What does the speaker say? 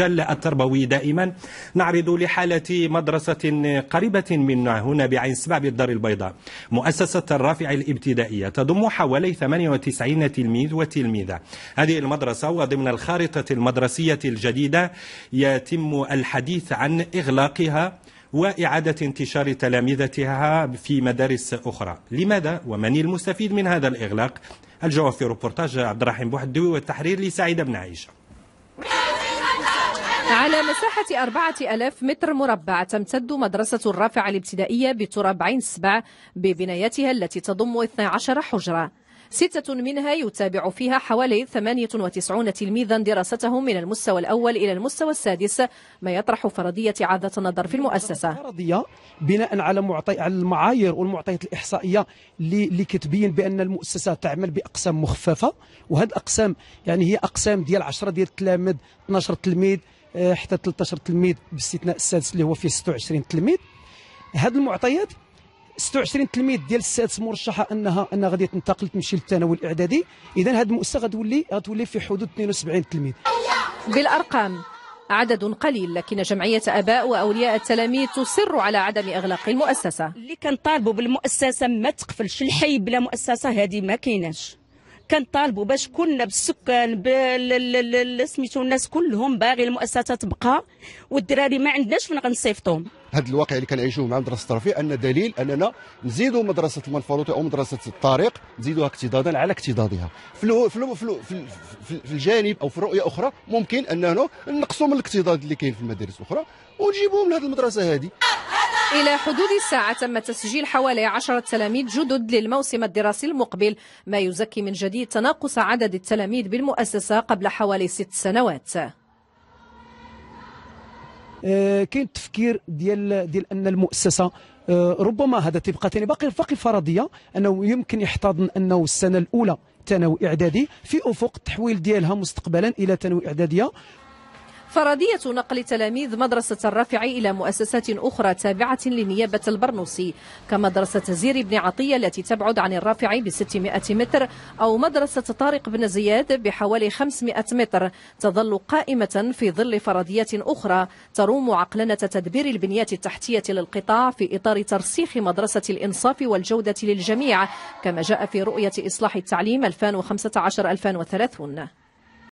المجال التربوي دائما نعرض لحالة مدرسة قريبة منا هنا بعين سبع بالدار البيضاء مؤسسة الرافع الابتدائية تضم حوالي 98 تلميذ وتلميذة هذه المدرسة وضمن الخارطة المدرسية الجديدة يتم الحديث عن إغلاقها وإعادة انتشار تلامذتها في مدارس أخرى لماذا ومن المستفيد من هذا الإغلاق الجواب في روبورتاج عبد الرحيم بوحدوي والتحرير لسعيد بن عائشه على مساحة أربعة ألاف متر مربع تمتد مدرسة الرافعة الابتدائية بتراب عين سبع ببنايتها التي تضم 12 حجرة ستة منها يتابع فيها حوالي 98 تلميذا دراستهم من المستوى الأول إلى المستوى السادس ما يطرح فرضية عادة النظر في المؤسسة فرضية بناء على معطي على المعايير والمعطيات الإحصائية اللي كتبين بأن المؤسسة تعمل بأقسام مخففة وهذه الأقسام يعني هي أقسام ديال 10 ديال التلاميذ 12 تلميذ آه، حتى 13 تلميذ باستثناء السادس اللي هو فيه 26 تلميذ هذه المعطيات 26 تلميذ ديال السادس مرشحه انها انها غادي تنتقل تمشي للثانوي الاعدادي اذا هذه المؤسسه غتولي غتولي في حدود 72 تلميذ بالارقام عدد قليل لكن جمعية أباء وأولياء التلاميذ تصر على عدم إغلاق المؤسسة اللي كنطالبوا بالمؤسسة ما تقفلش الحي بلا مؤسسة هذه ما كايناش كنطالبوا باش كلنا بالسكان سميتو الناس كلهم باغي المؤسسه تبقى والدراري ما عندناش فين غنصيفطوهم هذا الواقع اللي كنعيشوه مع مدرسه الطرفي ان دليل اننا نزيدوا مدرسه المنفلوطي او مدرسه الطريق نزيدوها اكتضادا على اكتضادها في الو في, الو في, الو في, في الجانب او في رؤيه اخرى ممكن اننا نقصوا من الاكتضاد اللي كاين في المدارس الاخرى ونجيبوهم لهذه المدرسه هذه إلى حدود الساعة تم تسجيل حوالي عشرة تلاميذ جدد للموسم الدراسي المقبل ما يزكي من جديد تناقص عدد التلاميذ بالمؤسسة قبل حوالي ست سنوات آه، كاين التفكير ديال ديال ان المؤسسه آه، ربما هذا تبقى ثاني باقي باقي فرضيه انه يمكن يحتضن انه السنه الاولى ثانوي اعدادي في افق التحويل ديالها مستقبلا الى ثانوي اعداديه فرضية نقل تلاميذ مدرسة الرافع إلى مؤسسات أخرى تابعة لنيابة البرنوسي كمدرسة زير بن عطية التي تبعد عن الرافع ب 600 متر أو مدرسة طارق بن زياد بحوالي 500 متر تظل قائمة في ظل فرضية أخرى تروم عقلنة تدبير البنيات التحتية للقطاع في إطار ترسيخ مدرسة الإنصاف والجودة للجميع كما جاء في رؤية إصلاح التعليم 2015-2030